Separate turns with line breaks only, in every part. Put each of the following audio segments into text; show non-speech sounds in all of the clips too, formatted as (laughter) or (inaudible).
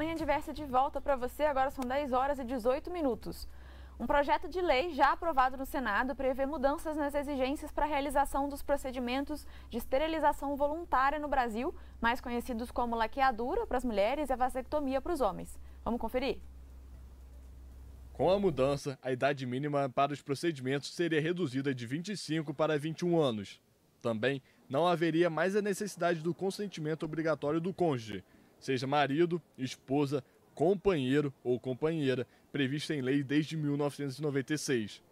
Manhã Diversa de volta para você, agora são 10 horas e 18 minutos. Um projeto de lei já aprovado no Senado prevê mudanças nas exigências para a realização dos procedimentos de esterilização voluntária no Brasil, mais conhecidos como laqueadura para as mulheres e a vasectomia para os homens. Vamos conferir?
Com a mudança, a idade mínima para os procedimentos seria reduzida de 25 para 21 anos. Também não haveria mais a necessidade do consentimento obrigatório do cônjuge, seja marido, esposa, companheiro ou companheira, prevista em lei desde 1996.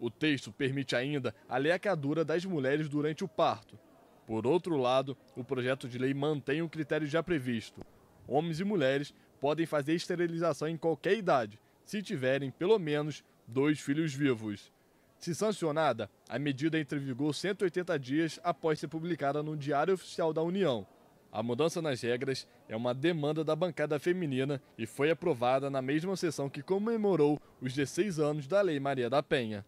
O texto permite ainda a leacadura das mulheres durante o parto. Por outro lado, o projeto de lei mantém o critério já previsto. Homens e mulheres podem fazer esterilização em qualquer idade, se tiverem pelo menos dois filhos vivos. Se sancionada, a medida é entrevigou em vigor 180 dias após ser publicada no Diário Oficial da União. A mudança nas regras é uma demanda da bancada feminina e foi aprovada na mesma sessão que comemorou os 16 anos da Lei Maria da Penha.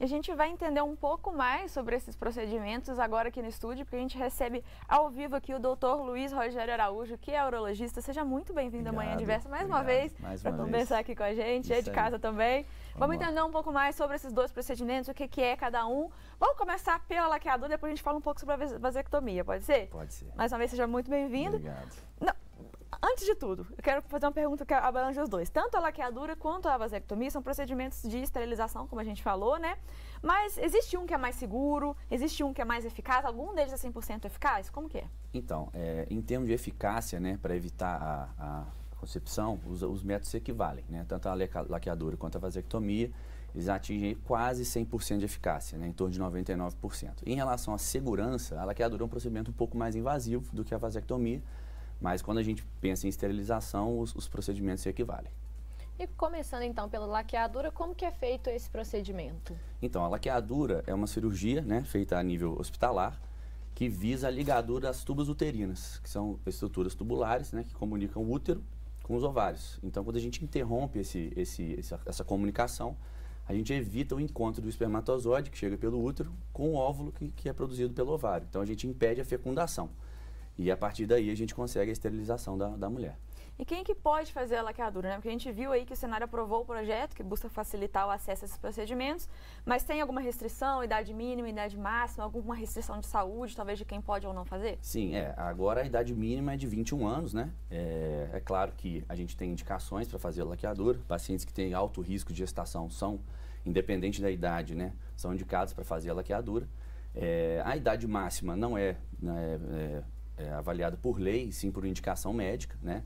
E a gente vai entender um pouco mais sobre esses procedimentos agora aqui no estúdio, porque a gente recebe ao vivo aqui o doutor Luiz Rogério Araújo, que é urologista. Seja muito bem-vindo à Manhã Diversa mais obrigado, uma vez, para conversar aqui com a gente, Isso é de casa também. Vamos, entender um pouco mais sobre esses dois procedimentos, o que, que é cada um. Vamos começar pela laqueadura, depois a gente fala um pouco sobre a vasectomia, pode ser? Pode ser. Mais uma vez, seja muito bem-vindo. Obrigado. Não, antes de tudo, eu quero fazer uma pergunta que abrange os dois. Tanto a laqueadura quanto a vasectomia são procedimentos de esterilização, como a gente falou, né? Mas existe um que é mais seguro, existe um que é mais eficaz, algum deles é 100% eficaz? Como que é?
Então, é, em termos de eficácia, né, para evitar a, a concepção, os, os métodos se equivalem, né? Tanto a laqueadura quanto a vasectomia, eles atingem quase 100% de eficácia, né? em torno de 99%. Em relação à segurança, a laqueadura é um procedimento um pouco mais invasivo do que a vasectomia, mas quando a gente pensa em esterilização, os, os procedimentos se equivalem.
E começando então pela laqueadura, como que é feito esse procedimento?
Então, a laqueadura é uma cirurgia né, feita a nível hospitalar, que visa a ligadura das tubas uterinas, que são estruturas tubulares né, que comunicam o útero com os ovários. Então, quando a gente interrompe esse, esse, essa, essa comunicação, a gente evita o encontro do espermatozoide, que chega pelo útero, com o óvulo que, que é produzido pelo ovário. Então, a gente impede a fecundação. E a partir daí, a gente consegue a esterilização da, da mulher.
E quem que pode fazer a laqueadura? Né? Porque a gente viu aí que o Senado aprovou o projeto que busca facilitar o acesso a esses procedimentos, mas tem alguma restrição, idade mínima, idade máxima, alguma restrição de saúde, talvez de quem pode ou não fazer?
Sim, é. Agora a idade mínima é de 21 anos, né? É, é claro que a gente tem indicações para fazer a laqueadura. Pacientes que têm alto risco de gestação são, independente da idade, né? São indicados para fazer a laqueadura. É, a idade máxima não é, né, é, é avaliada por lei, sim por indicação médica, né?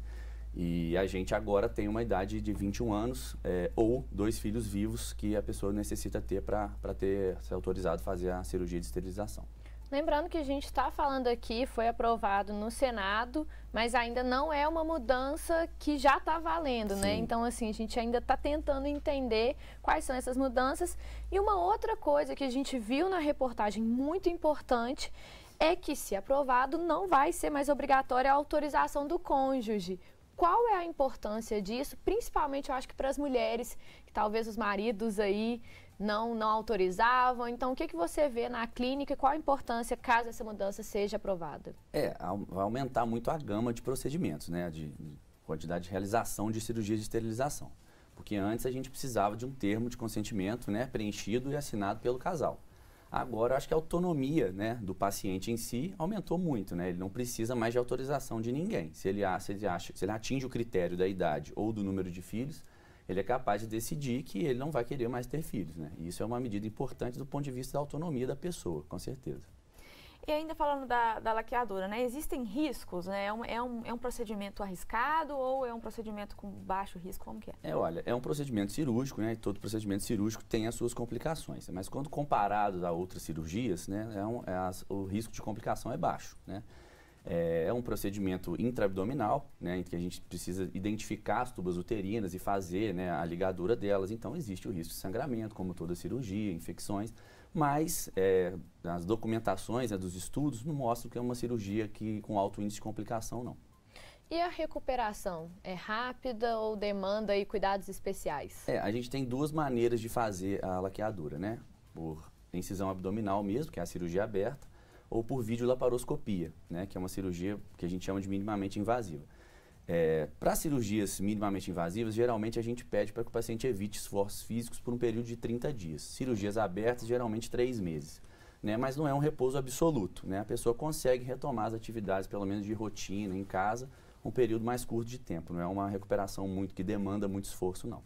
E a gente agora tem uma idade de 21 anos é, ou dois filhos vivos que a pessoa necessita ter para ter ser autorizado a fazer a cirurgia de esterilização.
Lembrando que a gente está falando aqui, foi aprovado no Senado, mas ainda não é uma mudança que já está valendo, né? Sim. né? Então, assim, a gente ainda está tentando entender quais são essas mudanças. E uma outra coisa que a gente viu na reportagem muito importante é que, se aprovado, não vai ser mais obrigatória a autorização do cônjuge qual é a importância disso, principalmente eu acho que para as mulheres, que talvez os maridos aí não, não autorizavam. Então, o que, que você vê na clínica e qual a importância caso essa mudança seja aprovada?
É, vai aumentar muito a gama de procedimentos, né? De, de quantidade de realização de cirurgias de esterilização. Porque antes a gente precisava de um termo de consentimento né, preenchido e assinado pelo casal. Agora, acho que a autonomia né, do paciente em si aumentou muito, né? Ele não precisa mais de autorização de ninguém. Se ele, se, ele acha, se ele atinge o critério da idade ou do número de filhos, ele é capaz de decidir que ele não vai querer mais ter filhos, né? E isso é uma medida importante do ponto de vista da autonomia da pessoa, com certeza.
E ainda falando da, da laqueadora, né? Existem riscos, né? É um, é, um, é um procedimento arriscado ou é um procedimento com baixo risco? Como que é? É,
olha, é um procedimento cirúrgico, né? E todo procedimento cirúrgico tem as suas complicações. Né? Mas quando comparado a outras cirurgias, né? É um, é as, o risco de complicação é baixo, né? É, é, um procedimento intraabdominal, né, em que a gente precisa identificar as tubas uterinas e fazer né, a ligadura delas. Então, existe o risco de sangramento, como toda cirurgia, infecções mas é, as documentações né, dos estudos não mostram que é uma cirurgia que, com alto índice de complicação, não.
E a recuperação? É rápida ou demanda aí cuidados especiais?
É, a gente tem duas maneiras de fazer a laqueadura, né? Por incisão abdominal mesmo, que é a cirurgia aberta, ou por videolaparoscopia, né? Que é uma cirurgia que a gente chama de minimamente invasiva. É, para cirurgias minimamente invasivas, geralmente a gente pede para que o paciente evite esforços físicos por um período de 30 dias. Cirurgias abertas, geralmente 3 meses. Né? Mas não é um repouso absoluto. Né? A pessoa consegue retomar as atividades, pelo menos de rotina, em casa, um período mais curto de tempo. Não é uma recuperação muito que demanda muito esforço, não.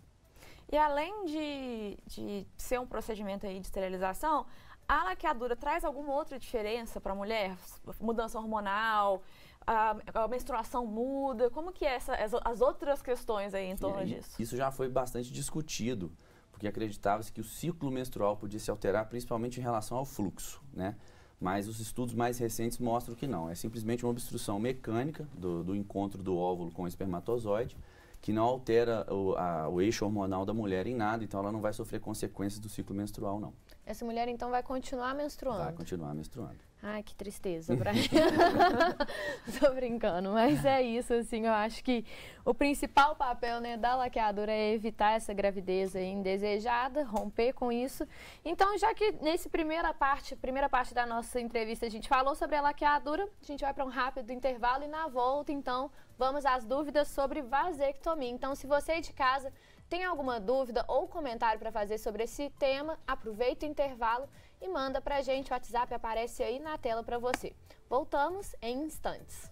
E além de, de ser um procedimento aí de esterilização, a laqueadura traz alguma outra diferença para a mulher? Mudança hormonal? a, a, menstruação muda? Como que é essa, as, as, outras questões aí em torno aí, disso?
Isso já foi bastante discutido, porque acreditava-se que o ciclo menstrual podia se alterar principalmente em relação ao fluxo, né? Mas os estudos mais recentes mostram que não. É simplesmente uma obstrução mecânica do, do encontro do óvulo com o espermatozoide, que não altera o, a, o eixo hormonal da mulher em nada, então ela não vai sofrer consequências do ciclo menstrual, não.
Essa mulher, então, vai continuar menstruando?
Vai continuar menstruando.
Ai, que tristeza, Brian. (laughs) (laughs) Tô brincando, mas é isso, assim, eu acho que o principal papel né, da laqueadora é evitar essa gravidez indesejada, romper com isso. Então, já que nesse primeira parte, primeira parte da nossa entrevista a gente falou sobre a laqueadura, a gente vai para um rápido intervalo e na volta, então, vamos às dúvidas sobre vasectomia. Então, se você é de casa tem alguma dúvida ou comentário para fazer sobre esse tema, aproveita o intervalo e manda para a gente. O WhatsApp aparece aí na tela para você. Voltamos em instantes.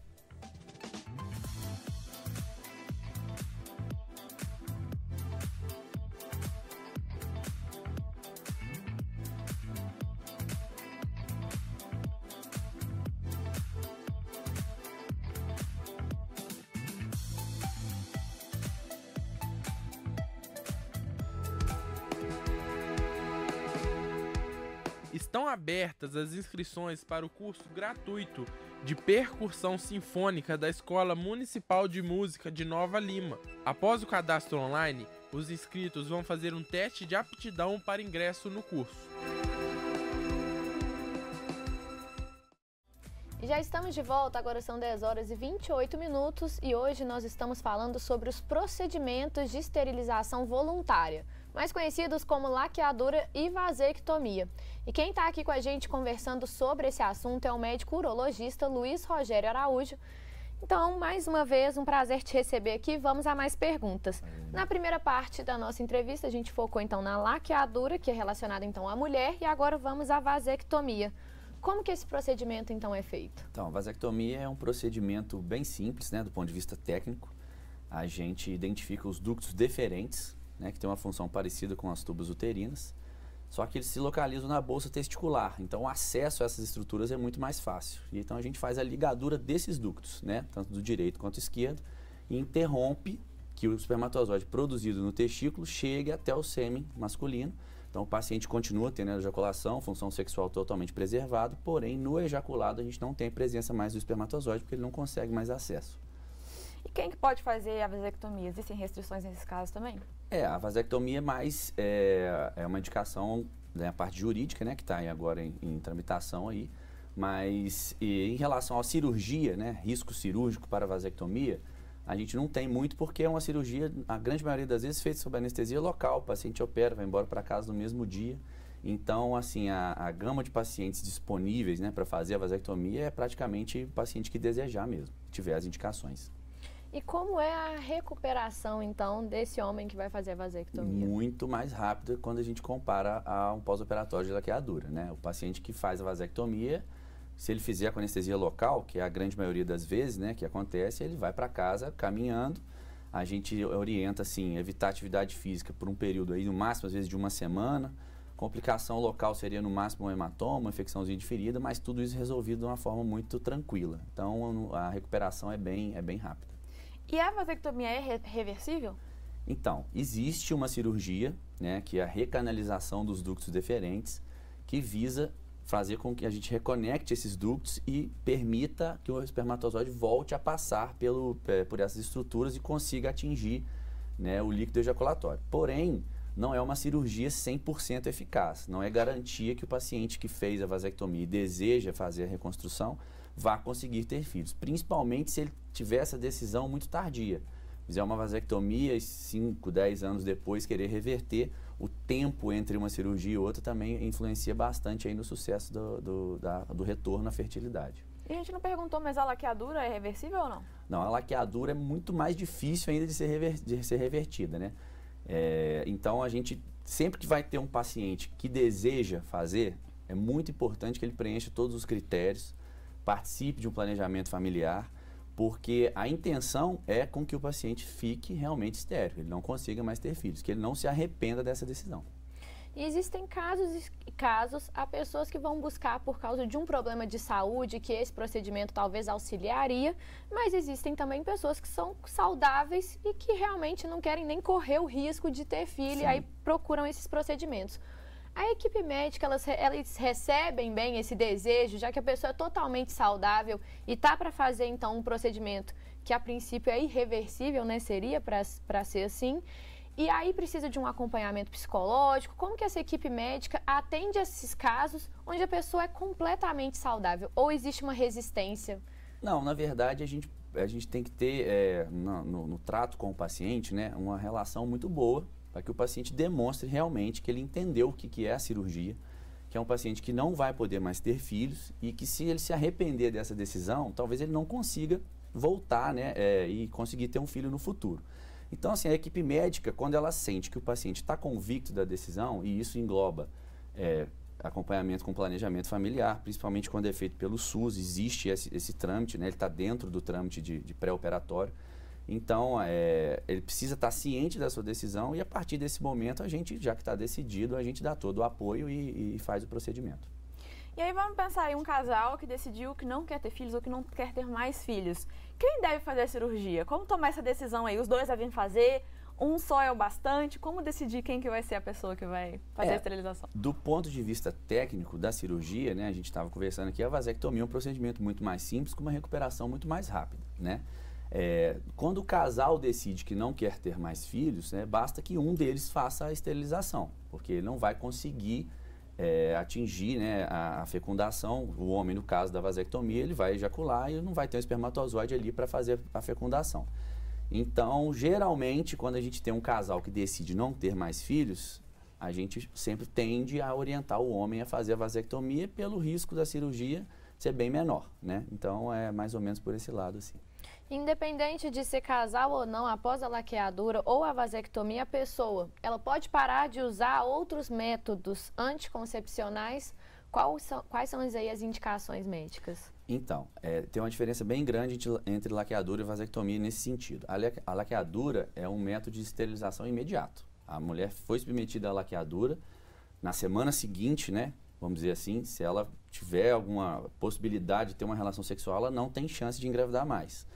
estão abertas as inscrições para o curso gratuito de percussão sinfônica da Escola Municipal de Música de Nova Lima. Após o cadastro online, os inscritos vão fazer um teste de aptidão para ingresso no curso.
Já estamos de volta, agora são 10 horas e 28 minutos e hoje nós estamos falando sobre os procedimentos de esterilização voluntária mais conhecidos como laqueadura e vasectomia. E quem está aqui com a gente conversando sobre esse assunto é o médico urologista Luiz Rogério Araújo. Então, mais uma vez, um prazer te receber aqui. Vamos a mais perguntas. Na primeira parte da nossa entrevista, a gente focou então na laqueadura, que é relacionada então à mulher, e agora vamos à vasectomia. Como que esse procedimento então é feito?
Então, a vasectomia é um procedimento bem simples, né, do ponto de vista técnico. A gente identifica os ductos deferentes, né, que tem uma função parecida com as tubas uterinas, só que eles se localizam na bolsa testicular. Então, o acesso a essas estruturas é muito mais fácil. Então, a gente faz a ligadura desses ductos, né, tanto do direito quanto do esquerdo, e interrompe que o espermatozoide produzido no testículo chegue até o sêmen masculino. Então, o paciente continua tendo a ejaculação, função sexual totalmente preservada, porém, no ejaculado, a gente não tem presença mais do espermatozoide, porque ele não consegue mais acesso.
Quem pode fazer a vasectomia? Existem restrições nesses casos também?
É, a vasectomia é mais é, é uma indicação da né, parte jurídica, né, que está agora em, em, tramitação aí, mas e, em relação à cirurgia, né, risco cirúrgico para a vasectomia, a gente não tem muito porque é uma cirurgia, a grande maioria das vezes, feita sob anestesia local. O paciente opera, vai embora para casa no mesmo dia. Então, assim, a, a gama de pacientes disponíveis né, para fazer a vasectomia é praticamente o paciente que desejar mesmo, tiver as indicações.
E como é a recuperação, então, desse homem que vai fazer a vasectomia?
Muito mais rápida quando a gente compara a um pós-operatório de laqueadura, né? O paciente que faz a vasectomia, se ele fizer com anestesia local, que é a grande maioria das vezes, né, que acontece, ele vai para casa caminhando. A gente orienta, assim, evitar atividade física por um período aí, no máximo, às vezes, de uma semana. Complicação local seria, no máximo, um hematoma, uma infecçãozinha de ferida, mas tudo isso resolvido de uma forma muito tranquila. Então, a recuperação é bem, é bem rápida.
E a vasectomia é re reversível?
Então, existe uma cirurgia, né, que é a recanalização dos ductos deferentes, que visa fazer com que a gente reconecte esses ductos e permita que o espermatozoide volte a passar pelo, é, por essas estruturas e consiga atingir né, o líquido ejaculatório. Porém, não é uma cirurgia 100% eficaz. Não é garantia que o paciente que fez a vasectomia e deseja fazer a reconstrução vá conseguir ter filhos, principalmente se ele tiver essa decisão muito tardia. Fizer uma vasectomia e 5, 10 anos depois querer reverter, o tempo entre uma cirurgia e outra também influencia bastante aí no sucesso do, do, da, do retorno à fertilidade.
E a gente não perguntou, mas a laqueadura é reversível ou não?
Não, a laqueadura é muito mais difícil ainda de ser, rever, de ser revertida, né? É, então a gente, sempre que vai ter um paciente que deseja fazer, é muito importante que ele preencha todos os critérios, participe de um planejamento familiar, porque a intenção é com que o paciente fique realmente estéril, ele não consiga mais ter filhos, que ele não se arrependa dessa decisão.
E existem casos casos a pessoas que vão buscar por causa de um problema de saúde que esse procedimento talvez auxiliaria, mas existem também pessoas que são saudáveis e que realmente não querem nem correr o risco de ter filho Sim. e aí procuram esses procedimentos. A equipe médica, elas, elas recebem bem esse desejo, já que a pessoa é totalmente saudável e tá para fazer então um procedimento que a princípio é irreversível, né? Seria para ser assim. E aí precisa de um acompanhamento psicológico. Como que essa equipe médica atende esses casos onde a pessoa é completamente saudável ou existe uma resistência?
Não, na verdade a gente, a gente tem que ter é, eh, no, no, no trato com o paciente, né, uma relação muito boa para que o paciente demonstre realmente que ele entendeu o que, que é a cirurgia, que é um paciente que não vai poder mais ter filhos e que se ele se arrepender dessa decisão, talvez ele não consiga voltar né, é, e conseguir ter um filho no futuro. Então, assim, a equipe médica, quando ela sente que o paciente está convicto da decisão, e isso engloba é, acompanhamento com planejamento familiar, principalmente quando é feito pelo SUS, existe esse, esse trâmite, né, ele está dentro do trâmite de, de pré-operatório. Então, é, ele precisa estar ciente da sua decisão e a partir desse momento, a gente, já que está decidido, a gente dá todo o apoio e, e, faz o procedimento.
E aí vamos pensar em um casal que decidiu que não quer ter filhos ou que não quer ter mais filhos. Quem deve fazer a cirurgia? Como tomar essa decisão aí? Os dois devem fazer? Um só é o bastante? Como decidir quem que vai ser a pessoa que vai fazer é, a esterilização?
Do ponto de vista técnico da cirurgia, né, a gente estava conversando aqui, a vasectomia é um procedimento muito mais simples, com uma recuperação muito mais rápida, né? É, quando o casal decide que não quer ter mais filhos, né, basta que um deles faça a esterilização, porque ele não vai conseguir é, atingir né, a, a, fecundação. O homem, no caso da vasectomia, ele vai ejacular e não vai ter um espermatozoide ali para fazer a fecundação. Então, geralmente, quando a gente tem um casal que decide não ter mais filhos, a gente sempre tende a orientar o homem a fazer a vasectomia pelo risco da cirurgia ser bem menor, né? Então é mais ou menos por esse lado assim.
Independente de ser casal ou não após a laqueadura ou a vasectomia, a pessoa ela pode parar de usar outros métodos anticoncepcionais. Quais são, quais são aí as indicações médicas?
Então, é, tem uma diferença bem grande entre, entre laqueadura e vasectomia nesse sentido. A, a laqueadura é um método de esterilização imediato. A mulher foi submetida à laqueadura, na semana seguinte, né, vamos dizer assim, se ela tiver alguma possibilidade de ter uma relação sexual, ela não tem chance de engravidar mais.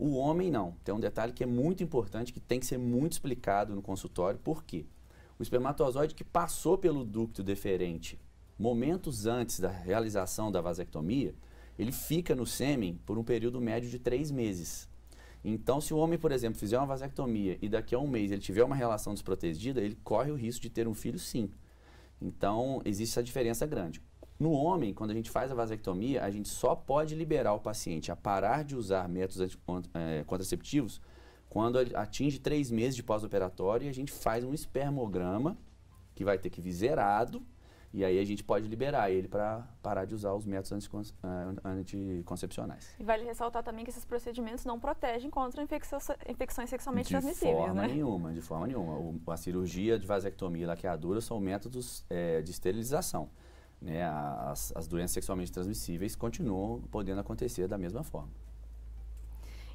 O homem não. Tem um detalhe que é muito importante, que tem que ser muito explicado no consultório. Por quê? O espermatozoide que passou pelo ducto deferente momentos antes da realização da vasectomia, ele fica no sêmen por um período médio de três meses. Então, se o homem, por exemplo, fizer uma vasectomia e daqui a um mês ele tiver uma relação desprotegida, ele corre o risco de ter um filho sim. Então, existe essa diferença grande. No homem, quando a gente faz a vasectomia, a gente só pode liberar o paciente a parar de usar métodos é, contraceptivos quando atinge três meses de pós-operatório e a gente faz um espermograma que vai ter que vir zerado e aí a gente pode liberar ele para parar de usar os métodos é, anticoncepcionais.
E vale ressaltar também que esses procedimentos não protegem contra infecções sexualmente de transmissíveis, De forma né?
nenhuma, de forma nenhuma. O, a cirurgia de vasectomia e laqueadura são métodos é, de esterilização né, as, as doenças sexualmente transmissíveis continuam podendo acontecer da mesma forma.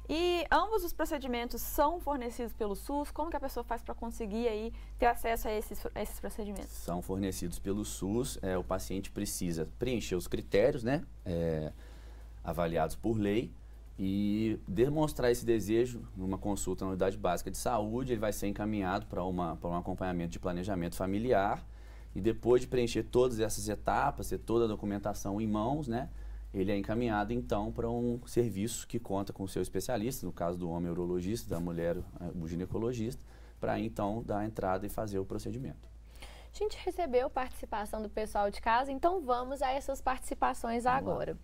E ambos os procedimentos são fornecidos pelo SUS? Como que a pessoa faz para conseguir aí ter acesso a esses, a esses procedimentos?
São fornecidos pelo SUS. É, o paciente precisa preencher os critérios, né? É, avaliados por lei e demonstrar esse desejo numa consulta na unidade básica de saúde. Ele vai ser encaminhado para um acompanhamento de planejamento familiar e depois de preencher todas essas etapas, ter toda a documentação em mãos, né, ele é encaminhado então para um serviço que conta com o seu especialista, no caso do homem urologista, da mulher eh, o ginecologista, para então dar entrada e fazer o procedimento.
A gente recebeu participação do pessoal de casa, então vamos a essas participações vamos agora. Lá.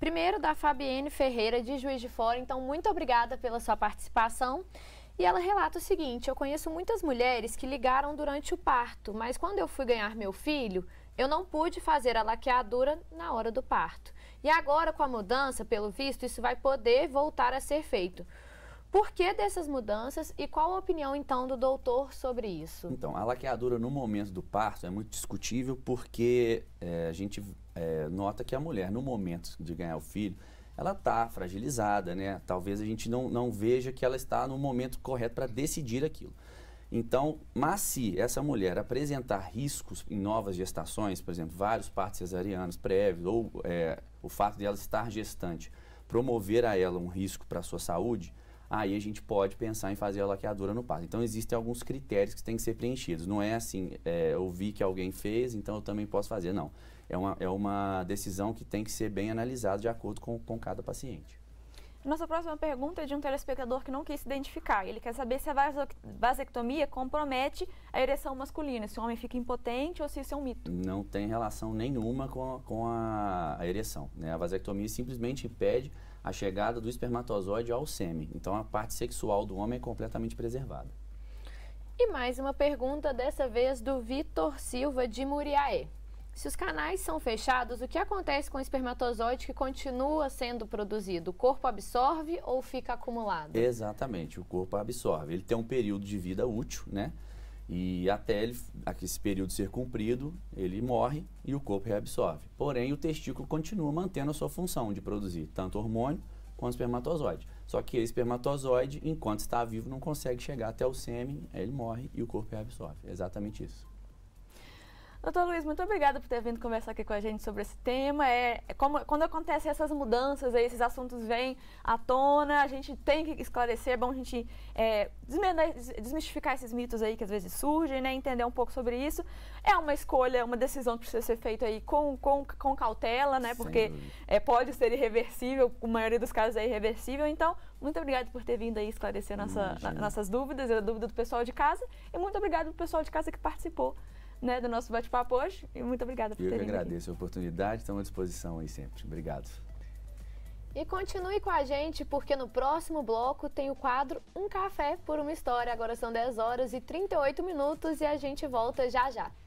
Primeiro da Fabiene Ferreira de Juiz de Fora, então muito obrigada pela sua participação. E ela relata o seguinte: eu conheço muitas mulheres que ligaram durante o parto, mas quando eu fui ganhar meu filho, eu não pude fazer a laqueadura na hora do parto. E agora, com a mudança, pelo visto, isso vai poder voltar a ser feito. Por que dessas mudanças e qual a opinião então do doutor sobre isso?
Então, a laqueadura no momento do parto é muito discutível porque é, a gente é, nota que a mulher, no momento de ganhar o filho, ela está fragilizada, né? Talvez a gente não, não veja que ela está no momento correto para decidir aquilo. Então, mas se essa mulher apresentar riscos em novas gestações, por exemplo, vários partos cesarianos prévios, ou é, o fato de ela estar gestante, promover a ela um risco para a sua saúde, aí a gente pode pensar em fazer a laqueadura no parto. Então, existem alguns critérios que têm que ser preenchidos. Não é assim, é, eu vi que alguém fez, então eu também posso fazer. Não é uma, é uma decisão que tem que ser bem analisada de acordo com, com cada paciente.
Nossa próxima pergunta é de um telespectador que não quis se identificar. Ele quer saber se a vasectomia compromete a ereção masculina, se o homem fica impotente ou se isso é um mito.
Não tem relação nenhuma com a, com a ereção. Né? A vasectomia simplesmente impede a chegada do espermatozoide ao sêmen. Então a parte sexual do homem é completamente preservada.
E mais uma pergunta, dessa vez do Vitor Silva de Muriaé. Se os canais são fechados, o que acontece com o espermatozoide que continua sendo produzido? O corpo absorve ou fica acumulado?
Exatamente, o corpo absorve. Ele tem um período de vida útil, né? E até ele, esse período ser cumprido, ele morre e o corpo reabsorve. Porém, o testículo continua mantendo a sua função de produzir tanto hormônio quanto espermatozoide. Só que esse espermatozoide, enquanto está vivo, não consegue chegar até o sêmen, ele morre e o corpo reabsorve. É exatamente isso.
Doutor Luiz, muito obrigada por ter vindo conversar aqui com a gente sobre esse tema. É, é, como, quando acontecem essas mudanças, aí, esses assuntos vêm à tona, a gente tem que esclarecer, é bom a gente é, né, desmistificar esses mitos aí que às vezes surgem, né? entender um pouco sobre isso. É uma escolha, uma decisão que precisa ser feita aí com, com, com cautela, né? porque é, pode ser irreversível, a maioria dos casos é irreversível. Então, muito obrigada por ter vindo aí esclarecer nossa, na, nossas dúvidas, a dúvida do pessoal de casa, e muito obrigada do pessoal de casa que participou né, do nosso bate-papo hoje. E muito obrigada por ter vindo. Eu que
agradeço aqui. a oportunidade, estamos à disposição aí sempre. Obrigado.
E continue com a gente, porque no próximo bloco tem o quadro Um Café por uma História. Agora são 10 horas e 38 minutos e a gente volta já já.